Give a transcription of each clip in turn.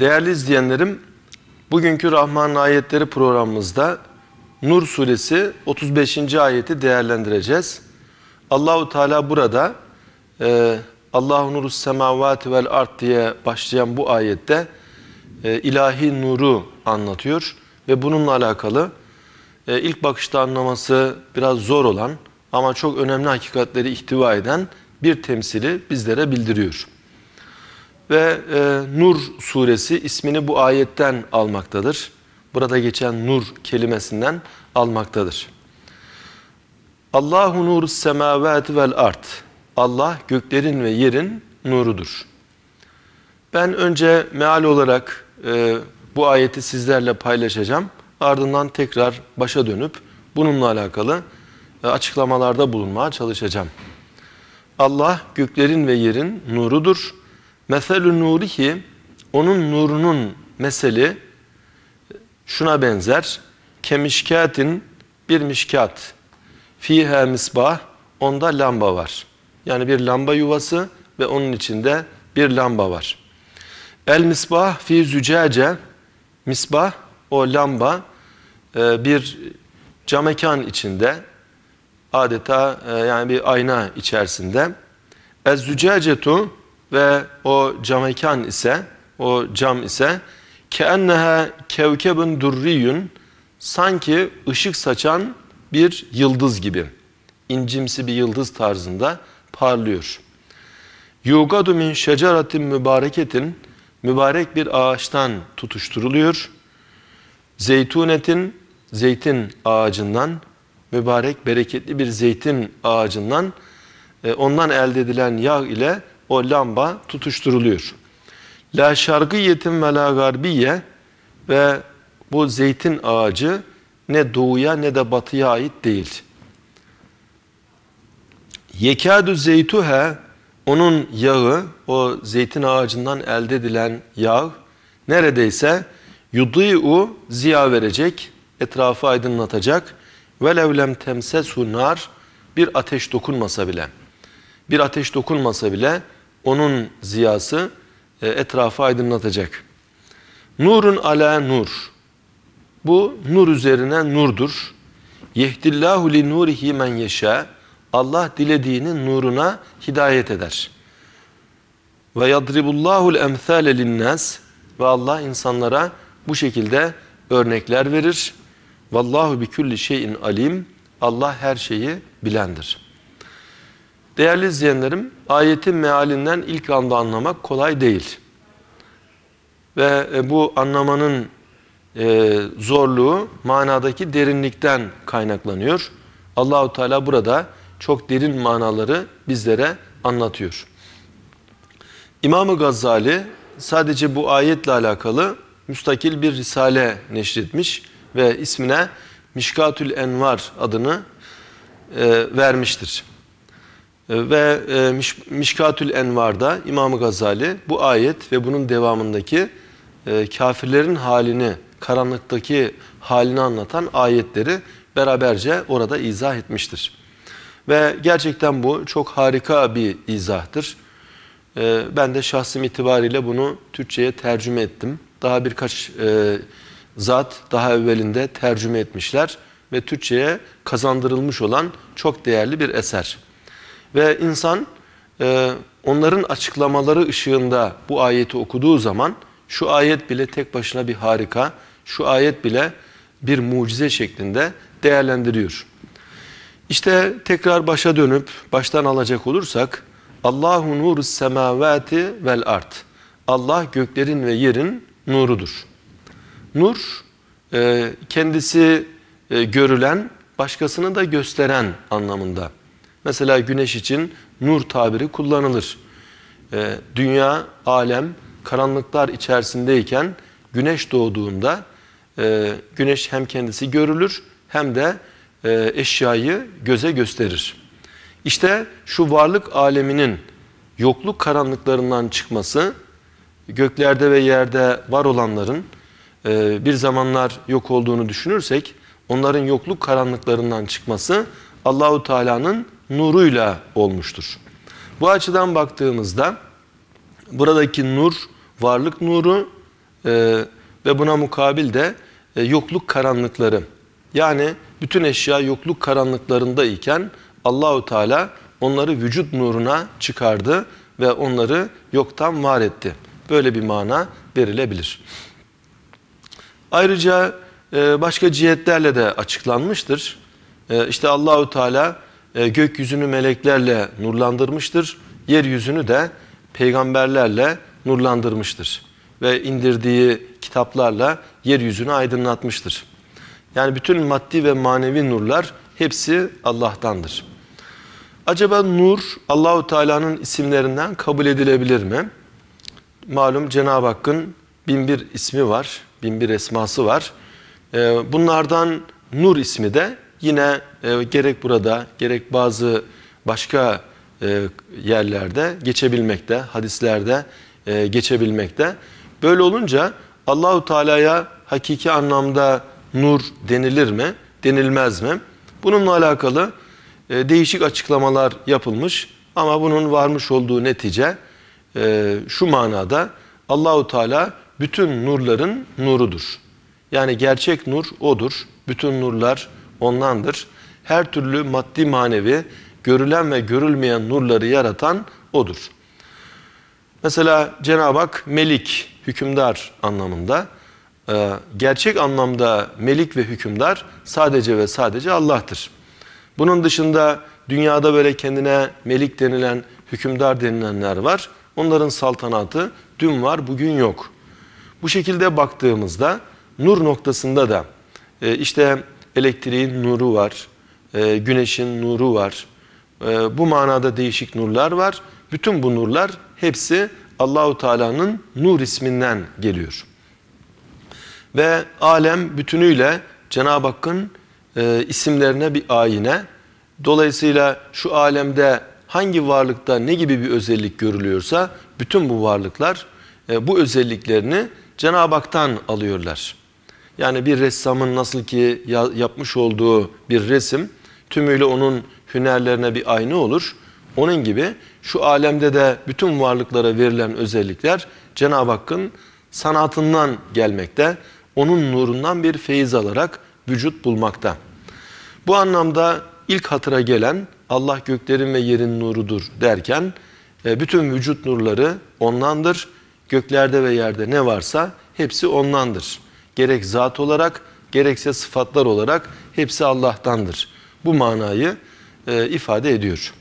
Değerli izleyenlerim, bugünkü Rahman Ayetleri programımızda Nur Suresi 35. ayeti değerlendireceğiz. Allahu Teala burada e, Allahu nuru semavati vel art diye başlayan bu ayette e, ilahi nuru anlatıyor ve bununla alakalı e, ilk bakışta anlaması biraz zor olan ama çok önemli hakikatleri ihtiva eden bir temsili bizlere bildiriyor ve e, Nur suresi ismini bu ayetten almaktadır. Burada geçen nur kelimesinden almaktadır. Allahu nur semavati vel art. Allah göklerin ve yerin nurudur. Ben önce meal olarak e, bu ayeti sizlerle paylaşacağım. Ardından tekrar başa dönüp bununla alakalı e, açıklamalarda bulunmaya çalışacağım. Allah göklerin ve yerin nurudur Meselü ki, onun nurunun meseli şuna benzer. Kemişkatin bir mişkat. Fiha misbah onda lamba var. Yani bir lamba yuvası ve onun içinde bir lamba var. El misbah fi zücace misbah o lamba e, bir camekan içinde adeta e, yani bir ayna içerisinde. Ez zücacetu ve o camekan ise o cam ise keenneha kevkebun durriyun sanki ışık saçan bir yıldız gibi incimsi bir yıldız tarzında parlıyor. Yugadu min şeceratin mübareketin mübarek bir ağaçtan tutuşturuluyor. Zeytunetin zeytin ağacından mübarek bereketli bir zeytin ağacından e, ondan elde edilen yağ ile o lamba tutuşturuluyor. La şarkiyetin ve la garbiye ve bu zeytin ağacı ne doğuya ne de batıya ait değil. Yekâdü zeytuhe onun yağı, o zeytin ağacından elde edilen yağ neredeyse yudi'u ziya verecek, etrafı aydınlatacak. ve levlem temsesu sunar bir ateş dokunmasa bile. Bir ateş dokunmasa bile onun ziyası e, etrafı aydınlatacak. Nurun ala nur. Bu nur üzerine nurdur. Yehdillahu li nurihi men yeşâ. Allah dilediğini nuruna hidayet eder. Ve yadribullahul emthâle linnâs. Ve Allah insanlara bu şekilde örnekler verir. Vallahu bi külli şeyin alim. Allah her şeyi bilendir. Değerli izleyenlerim, ayetin mealinden ilk anda anlamak kolay değil. Ve e, bu anlamanın e, zorluğu manadaki derinlikten kaynaklanıyor. Allahu Teala burada çok derin manaları bizlere anlatıyor. İmam-ı Gazali sadece bu ayetle alakalı müstakil bir risale neşretmiş ve ismine Mişkatül Envar adını e, vermiştir. E, ve e, Mişkatül Envar'da imam Gazali bu ayet ve bunun devamındaki e, kafirlerin halini, karanlıktaki halini anlatan ayetleri beraberce orada izah etmiştir. Ve gerçekten bu çok harika bir izahtır. Ben de şahsım itibariyle bunu Türkçe'ye tercüme ettim. Daha birkaç zat daha evvelinde tercüme etmişler ve Türkçe'ye kazandırılmış olan çok değerli bir eser. Ve insan e, onların açıklamaları ışığında bu ayeti okuduğu zaman şu ayet bile tek başına bir harika, şu ayet bile bir mucize şeklinde değerlendiriyor. İşte tekrar başa dönüp baştan alacak olursak Allahu nuru semavati vel art. Allah göklerin ve yerin nurudur. Nur e, kendisi e, görülen, başkasını da gösteren anlamında Mesela güneş için nur tabiri kullanılır. E, dünya, alem karanlıklar içerisindeyken güneş doğduğunda e, güneş hem kendisi görülür hem de e, eşyayı göze gösterir. İşte şu varlık aleminin yokluk karanlıklarından çıkması, göklerde ve yerde var olanların e, bir zamanlar yok olduğunu düşünürsek, onların yokluk karanlıklarından çıkması Allahu Teala'nın nuruyla olmuştur. Bu açıdan baktığımızda buradaki nur, varlık nuru e, ve buna mukabil de e, yokluk karanlıkları. Yani bütün eşya yokluk karanlıklarında iken Allahu Teala onları vücut nuruna çıkardı ve onları yoktan var etti. Böyle bir mana verilebilir. Ayrıca e, başka cihetlerle de açıklanmıştır. E, işte Allahu Teala e, gökyüzünü meleklerle nurlandırmıştır. Yeryüzünü de peygamberlerle nurlandırmıştır. Ve indirdiği kitaplarla yeryüzünü aydınlatmıştır. Yani bütün maddi ve manevi nurlar hepsi Allah'tandır. Acaba nur Allahu Teala'nın isimlerinden kabul edilebilir mi? Malum Cenab-ı Hakk'ın binbir ismi var, binbir esması var. E, bunlardan nur ismi de Yine e, gerek burada gerek bazı başka e, yerlerde geçebilmekte, hadislerde e, geçebilmekte. Böyle olunca Allahu Teala'ya hakiki anlamda nur denilir mi, denilmez mi? Bununla alakalı e, değişik açıklamalar yapılmış ama bunun varmış olduğu netice e, şu manada Allahu Teala bütün nurların nurudur. Yani gerçek nur odur. Bütün nurlar ondandır. Her türlü maddi manevi görülen ve görülmeyen nurları yaratan odur. Mesela Cenab-ı Hak melik, hükümdar anlamında. Ee, gerçek anlamda melik ve hükümdar sadece ve sadece Allah'tır. Bunun dışında dünyada böyle kendine melik denilen, hükümdar denilenler var. Onların saltanatı dün var, bugün yok. Bu şekilde baktığımızda nur noktasında da e, işte elektriğin nuru var, e, güneşin nuru var. E, bu manada değişik nurlar var. Bütün bu nurlar hepsi Allahu Teala'nın nur isminden geliyor. Ve alem bütünüyle Cenab-ı Hakk'ın e, isimlerine bir ayine. Dolayısıyla şu alemde hangi varlıkta ne gibi bir özellik görülüyorsa bütün bu varlıklar e, bu özelliklerini Cenab-ı Hak'tan alıyorlar. Yani bir ressamın nasıl ki yapmış olduğu bir resim tümüyle onun hünerlerine bir ayna olur. Onun gibi şu alemde de bütün varlıklara verilen özellikler Cenab-ı Hakk'ın sanatından gelmekte, onun nurundan bir feyiz alarak vücut bulmakta. Bu anlamda ilk hatıra gelen Allah göklerin ve yerin nurudur derken e, bütün vücut nurları ondandır. Göklerde ve yerde ne varsa hepsi onlandır. Gerek zat olarak gerekse sıfatlar olarak hepsi Allah'tandır. Bu manayı e, ifade ediyor.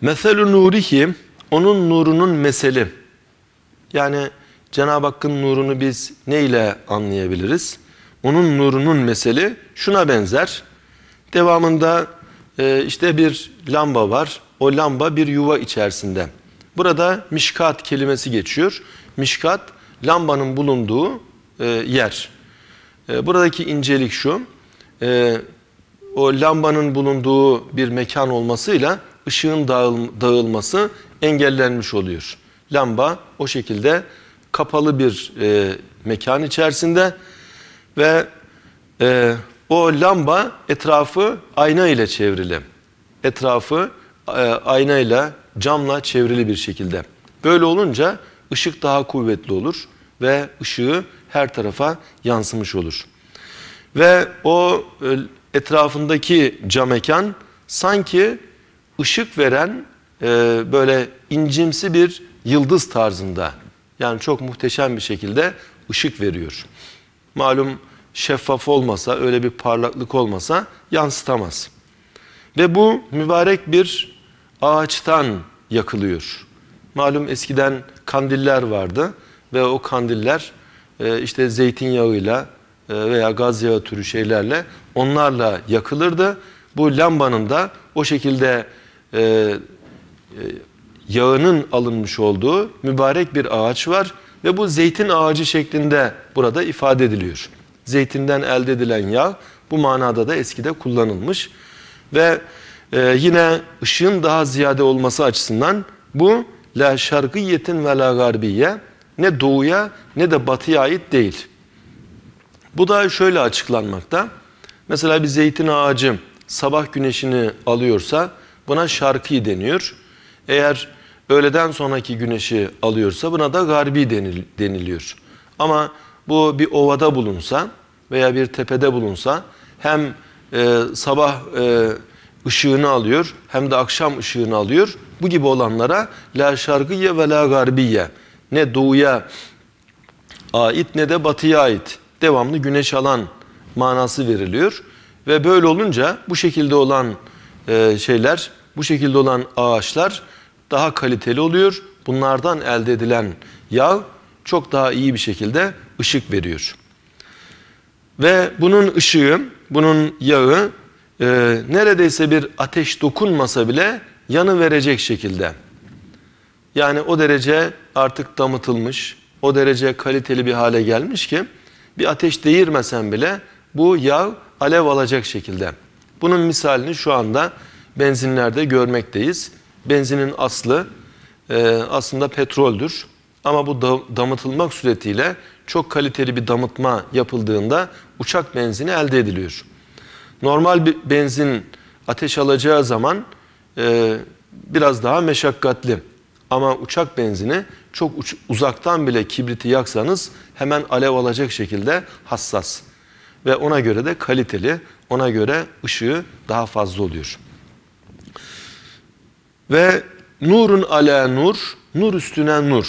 Meselü nurihi onun nurunun meseli. Yani Cenab-ı Hakk'ın nurunu biz ne ile anlayabiliriz? Onun nurunun meseli şuna benzer. Devamında e, işte bir lamba var. O lamba bir yuva içerisinde. Burada mişkat kelimesi geçiyor. Mişkat lambanın bulunduğu e, yer. E, buradaki incelik şu, e, o lambanın bulunduğu bir mekan olmasıyla ışığın dağılması engellenmiş oluyor. Lamba o şekilde kapalı bir mekan içerisinde ve o lamba etrafı ayna ile çevrili. Etrafı ayna ile camla çevrili bir şekilde. Böyle olunca ışık daha kuvvetli olur ve ışığı her tarafa yansımış olur. Ve o e, etrafındaki cam mekan sanki ışık veren e, böyle incimsi bir yıldız tarzında yani çok muhteşem bir şekilde ışık veriyor. Malum şeffaf olmasa öyle bir parlaklık olmasa yansıtamaz. Ve bu mübarek bir ağaçtan yakılıyor. Malum eskiden kandiller vardı ve o kandiller ee, işte zeytinyağıyla e, veya gaz yağı türü şeylerle onlarla yakılırdı. Bu lambanın da o şekilde e, e, yağının alınmış olduğu mübarek bir ağaç var ve bu zeytin ağacı şeklinde burada ifade ediliyor. Zeytinden elde edilen yağ bu manada da eskide kullanılmış ve e, yine ışığın daha ziyade olması açısından bu la şarkıyetin ve la garbiye ne doğuya ne de batıya ait değil. Bu da şöyle açıklanmakta. Mesela bir zeytin ağacı sabah güneşini alıyorsa buna şarkı deniyor. Eğer öğleden sonraki güneşi alıyorsa buna da garbi deniliyor. Ama bu bir ovada bulunsa veya bir tepede bulunsa hem e, sabah e, ışığını alıyor hem de akşam ışığını alıyor. Bu gibi olanlara la şarkıye ve la garbiye ne doğuya ait ne de batıya ait. Devamlı güneş alan manası veriliyor. Ve böyle olunca bu şekilde olan e, şeyler, bu şekilde olan ağaçlar daha kaliteli oluyor. Bunlardan elde edilen yağ çok daha iyi bir şekilde ışık veriyor. Ve bunun ışığı, bunun yağı e, neredeyse bir ateş dokunmasa bile yanı verecek şekilde. Yani o derece artık damıtılmış, o derece kaliteli bir hale gelmiş ki bir ateş değirmesen bile bu yağ alev alacak şekilde. Bunun misalini şu anda benzinlerde görmekteyiz. Benzinin aslı e, aslında petroldür. Ama bu da, damıtılmak suretiyle çok kaliteli bir damıtma yapıldığında uçak benzini elde ediliyor. Normal bir benzin ateş alacağı zaman e, biraz daha meşakkatli. Ama uçak benzini çok uzaktan bile kibriti yaksanız hemen alev alacak şekilde hassas. Ve ona göre de kaliteli, ona göre ışığı daha fazla oluyor. Ve nurun ale nur, nur üstüne nur.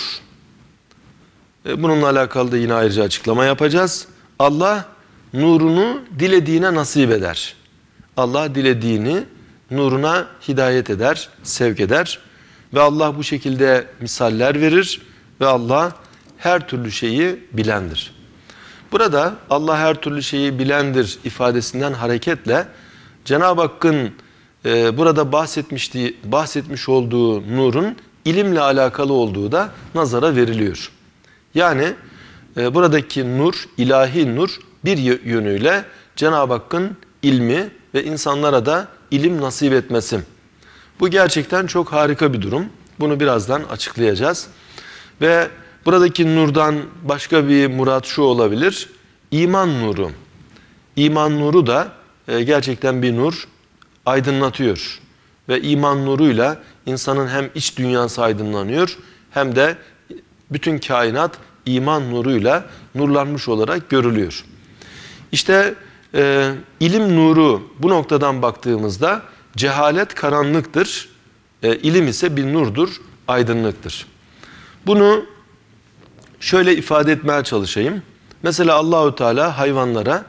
E, bununla alakalı da yine ayrıca açıklama yapacağız. Allah nurunu dilediğine nasip eder. Allah dilediğini nuruna hidayet eder, sevk eder. Ve Allah bu şekilde misaller verir ve Allah her türlü şeyi bilendir. Burada Allah her türlü şeyi bilendir ifadesinden hareketle Cenab-ı Hakk'ın e, burada bahsetmişti, bahsetmiş olduğu nurun ilimle alakalı olduğu da nazara veriliyor. Yani e, buradaki nur, ilahi nur bir yönüyle Cenab-ı Hakk'ın ilmi ve insanlara da ilim nasip etmesi. Bu gerçekten çok harika bir durum. Bunu birazdan açıklayacağız. Ve buradaki nurdan başka bir murat şu olabilir. İman nuru. İman nuru da e, gerçekten bir nur aydınlatıyor. Ve iman nuruyla insanın hem iç dünyası aydınlanıyor hem de bütün kainat iman nuruyla nurlanmış olarak görülüyor. İşte e, ilim nuru bu noktadan baktığımızda Cehalet karanlıktır, e, ilim ise bir nurdur, aydınlıktır. Bunu şöyle ifade etmeye çalışayım. Mesela Allahü Teala hayvanlara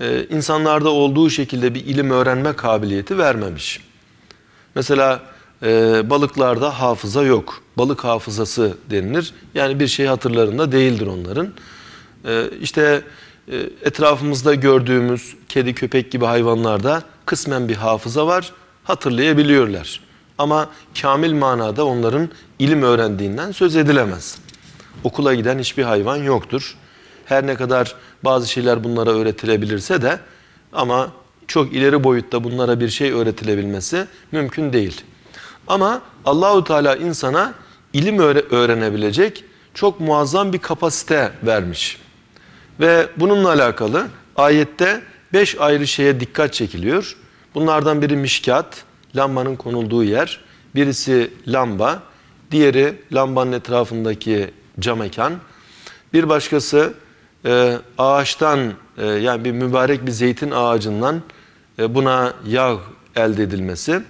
e, insanlarda olduğu şekilde bir ilim öğrenme kabiliyeti vermemiş. Mesela e, balıklarda hafıza yok. Balık hafızası denilir. Yani bir şey hatırlarında değildir onların. E, işte e, etrafımızda gördüğümüz kedi, köpek gibi hayvanlarda kısmen bir hafıza var hatırlayabiliyorlar. Ama kamil manada onların ilim öğrendiğinden söz edilemez. Okula giden hiçbir hayvan yoktur. Her ne kadar bazı şeyler bunlara öğretilebilirse de ama çok ileri boyutta bunlara bir şey öğretilebilmesi mümkün değil. Ama Allahu Teala insana ilim öğrenebilecek çok muazzam bir kapasite vermiş. Ve bununla alakalı ayette beş ayrı şeye dikkat çekiliyor. Bunlardan biri mişkat, lambanın konulduğu yer. Birisi lamba, diğeri lambanın etrafındaki cam ekan. Bir başkası e, ağaçtan e, yani bir mübarek bir zeytin ağacından e, buna yağ elde edilmesi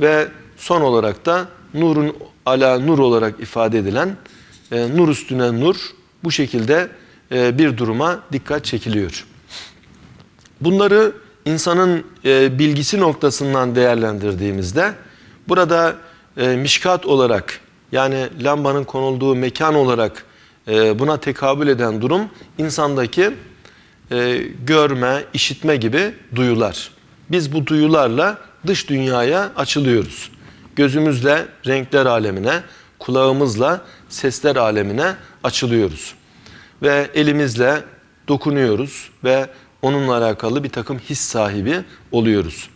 ve son olarak da nurun ala nur olarak ifade edilen e, nur üstüne nur bu şekilde e, bir duruma dikkat çekiliyor. Bunları insanın e, bilgisi noktasından değerlendirdiğimizde burada e, mişkat olarak yani lambanın konulduğu mekan olarak e, buna tekabül eden durum insandaki e, görme, işitme gibi duyular. Biz bu duyularla dış dünyaya açılıyoruz. Gözümüzle renkler alemine, kulağımızla sesler alemine açılıyoruz. Ve elimizle dokunuyoruz ve onunla alakalı bir takım his sahibi oluyoruz.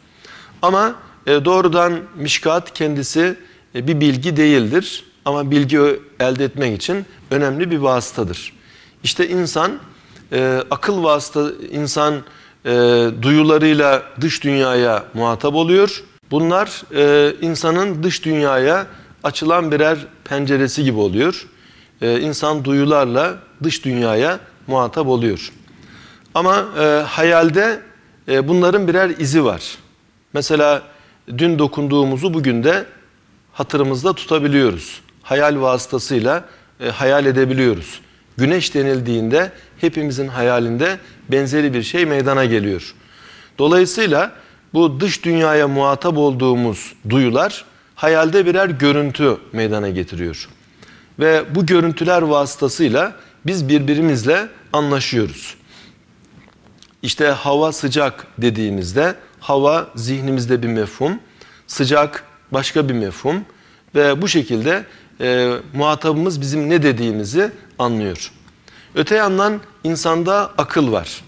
Ama e, doğrudan mişkat kendisi e, bir bilgi değildir ama bilgi elde etmek için önemli bir vasıtadır. İşte insan e, akıl vasıta insan duyularıyla dış dünyaya muhatap oluyor. Bunlar insanın dış dünyaya açılan birer penceresi gibi oluyor. İnsan duyularla dış dünyaya muhatap oluyor. Ama e, hayalde e, bunların birer izi var. Mesela dün dokunduğumuzu bugün de hatırımızda tutabiliyoruz. Hayal vasıtasıyla e, hayal edebiliyoruz. Güneş denildiğinde hepimizin hayalinde benzeri bir şey meydana geliyor. Dolayısıyla bu dış dünyaya muhatap olduğumuz duyular hayalde birer görüntü meydana getiriyor. Ve bu görüntüler vasıtasıyla biz birbirimizle anlaşıyoruz. İşte hava sıcak dediğimizde hava zihnimizde bir mefhum, sıcak başka bir mefhum ve bu şekilde e, muhatabımız bizim ne dediğimizi anlıyor. Öte yandan insanda akıl var.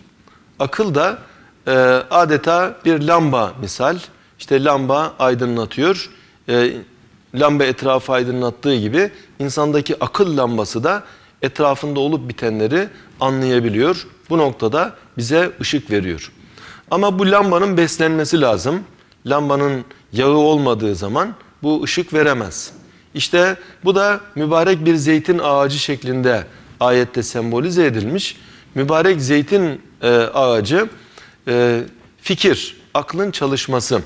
Akıl da e, adeta bir lamba misal. İşte lamba aydınlatıyor. E, lamba etrafı aydınlattığı gibi insandaki akıl lambası da etrafında olup bitenleri anlayabiliyor, bu noktada bize ışık veriyor. Ama bu lambanın beslenmesi lazım. Lambanın yağı olmadığı zaman bu ışık veremez. İşte bu da mübarek bir zeytin ağacı şeklinde ayette sembolize edilmiş. Mübarek zeytin e, ağacı e, fikir, aklın çalışması.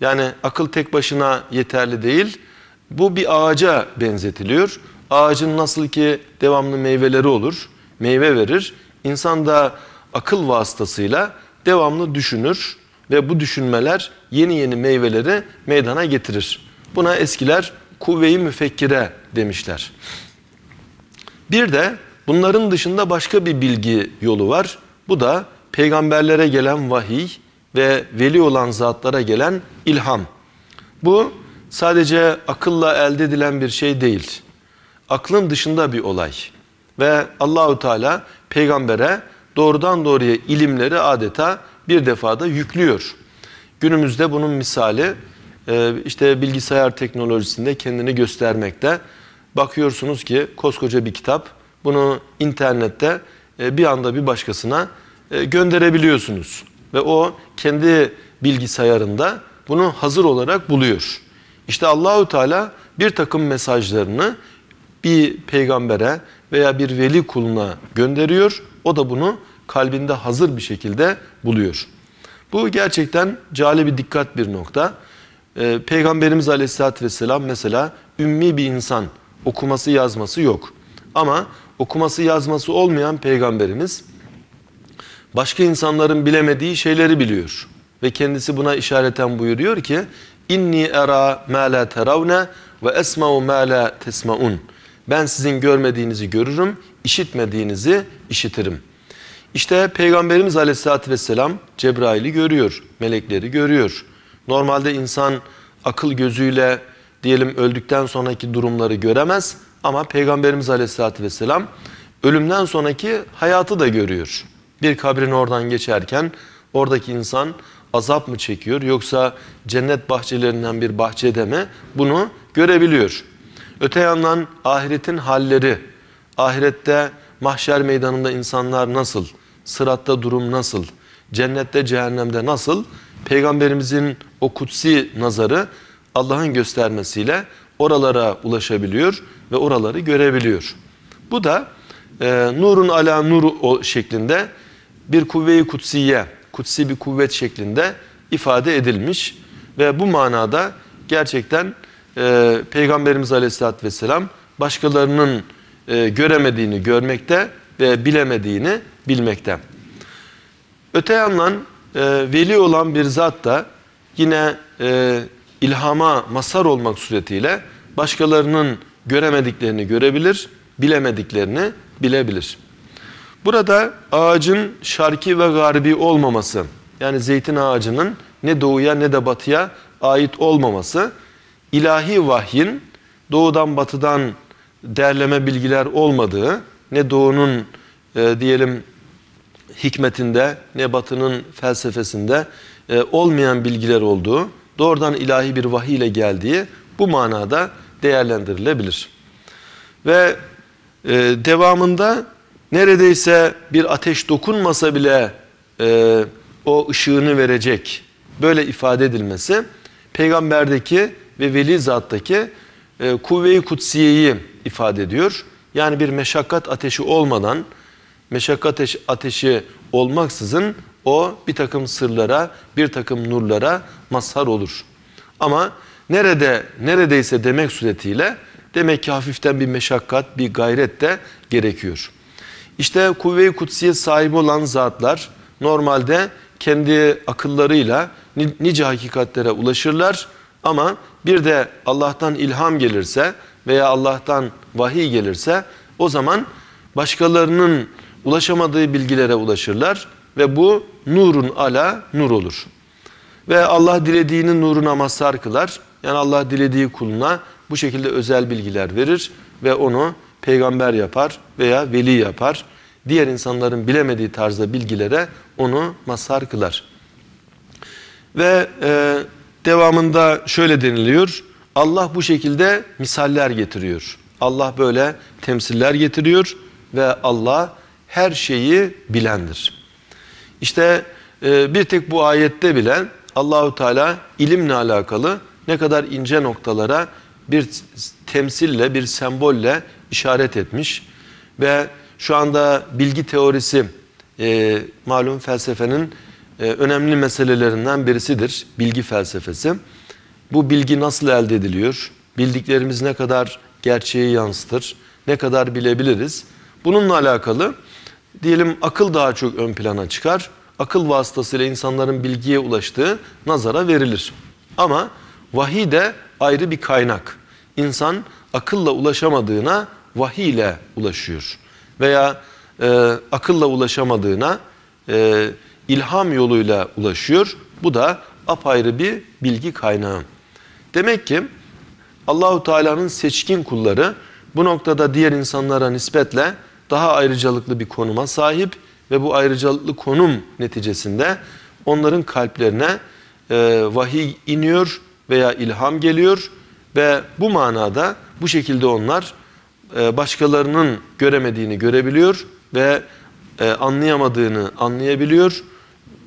Yani akıl tek başına yeterli değil. Bu bir ağaca benzetiliyor. Ağacın nasıl ki devamlı meyveleri olur, meyve verir. İnsan da akıl vasıtasıyla devamlı düşünür ve bu düşünmeler yeni yeni meyveleri meydana getirir. Buna eskiler kuvve-i müfekkire demişler. Bir de bunların dışında başka bir bilgi yolu var. Bu da peygamberlere gelen vahiy ve veli olan zatlara gelen ilham. Bu sadece akılla elde edilen bir şey değil. Aklın dışında bir olay. Ve Allahu Teala peygambere doğrudan doğruya ilimleri adeta bir defada yüklüyor. Günümüzde bunun misali e, işte bilgisayar teknolojisinde kendini göstermekte. Bakıyorsunuz ki koskoca bir kitap bunu internette e, bir anda bir başkasına e, gönderebiliyorsunuz. Ve o kendi bilgisayarında bunu hazır olarak buluyor. İşte Allahü Teala bir takım mesajlarını bir peygambere veya bir veli kuluna gönderiyor. O da bunu kalbinde hazır bir şekilde buluyor. Bu gerçekten cale bir dikkat bir nokta. Ee, Peygamberimiz Aleyhisselatü Vesselam mesela ümmi bir insan okuması yazması yok. Ama okuması yazması olmayan peygamberimiz başka insanların bilemediği şeyleri biliyor. Ve kendisi buna işareten buyuruyor ki inni era ma la teravne ve esma'u ma la tesma'un. Ben sizin görmediğinizi görürüm, işitmediğinizi işitirim. İşte Peygamberimiz Aleyhisselatü Vesselam Cebrail'i görüyor, melekleri görüyor. Normalde insan akıl gözüyle diyelim öldükten sonraki durumları göremez ama Peygamberimiz Aleyhisselatü Vesselam ölümden sonraki hayatı da görüyor. Bir kabrin oradan geçerken oradaki insan azap mı çekiyor yoksa cennet bahçelerinden bir bahçede mi bunu görebiliyor. Öte yandan ahiretin halleri, ahirette mahşer meydanında insanlar nasıl, sıratta durum nasıl, cennette cehennemde nasıl, peygamberimizin o kutsi nazarı Allah'ın göstermesiyle oralara ulaşabiliyor ve oraları görebiliyor. Bu da e, nurun ala nur şeklinde bir kuvve-i kutsiye, kutsi bir kuvvet şeklinde ifade edilmiş ve bu manada gerçekten e, Peygamberimiz Aleyhisselatü Vesselam başkalarının e, göremediğini görmekte ve bilemediğini bilmekte. Öte yandan e, veli olan bir zat da yine e, ilhama masar olmak suretiyle başkalarının göremediklerini görebilir, bilemediklerini bilebilir. Burada ağacın şarki ve garbi olmaması, yani zeytin ağacının ne doğuya ne de batıya ait olmaması ilahi vahyin doğudan batıdan derleme bilgiler olmadığı, ne doğunun e, diyelim hikmetinde ne batının felsefesinde e, olmayan bilgiler olduğu, doğrudan ilahi bir vahiy ile geldiği bu manada değerlendirilebilir. Ve e, devamında neredeyse bir ateş dokunmasa bile e, o ışığını verecek böyle ifade edilmesi peygamberdeki ve veli zattaki e, kuvve-i kutsiyeyi ifade ediyor. Yani bir meşakkat ateşi olmadan, meşakkat ateşi olmaksızın o bir takım sırlara, bir takım nurlara mazhar olur. Ama nerede neredeyse demek suretiyle demek ki hafiften bir meşakkat, bir gayret de gerekiyor. İşte kuvve-i kutsiye sahibi olan zatlar normalde kendi akıllarıyla nice hakikatlere ulaşırlar ama bir de Allah'tan ilham gelirse veya Allah'tan vahiy gelirse o zaman başkalarının ulaşamadığı bilgilere ulaşırlar ve bu nurun ala nur olur. Ve Allah dilediğinin nuruna mazhar kılar. Yani Allah dilediği kuluna bu şekilde özel bilgiler verir ve onu peygamber yapar veya veli yapar. Diğer insanların bilemediği tarzda bilgilere onu mazhar kılar. Ve e, Devamında şöyle deniliyor. Allah bu şekilde misaller getiriyor. Allah böyle temsiller getiriyor ve Allah her şeyi bilendir. İşte e, bir tek bu ayette bilen Allahu Teala ilimle alakalı ne kadar ince noktalara bir temsille, bir sembolle işaret etmiş ve şu anda bilgi teorisi e, malum felsefenin ee, önemli meselelerinden birisidir bilgi felsefesi. Bu bilgi nasıl elde ediliyor? Bildiklerimiz ne kadar gerçeği yansıtır? Ne kadar bilebiliriz? Bununla alakalı diyelim akıl daha çok ön plana çıkar. Akıl vasıtasıyla insanların bilgiye ulaştığı nazara verilir. Ama vahiy de ayrı bir kaynak. İnsan akılla ulaşamadığına vahiy ile ulaşıyor. Veya e, akılla ulaşamadığına e, ilham yoluyla ulaşıyor. Bu da apayrı bir bilgi kaynağı. Demek ki Allahu Teala'nın seçkin kulları bu noktada diğer insanlara nispetle daha ayrıcalıklı bir konuma sahip ve bu ayrıcalıklı konum neticesinde onların kalplerine e, vahiy iniyor veya ilham geliyor ve bu manada bu şekilde onlar e, başkalarının göremediğini görebiliyor ve e, anlayamadığını anlayabiliyor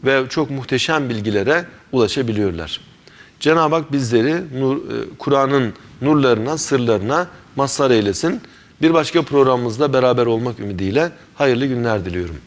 ve çok muhteşem bilgilere ulaşabiliyorlar. Cenab-ı Hak bizleri nur, e, Kur'an'ın nurlarına, sırlarına mazhar eylesin. Bir başka programımızda beraber olmak ümidiyle hayırlı günler diliyorum.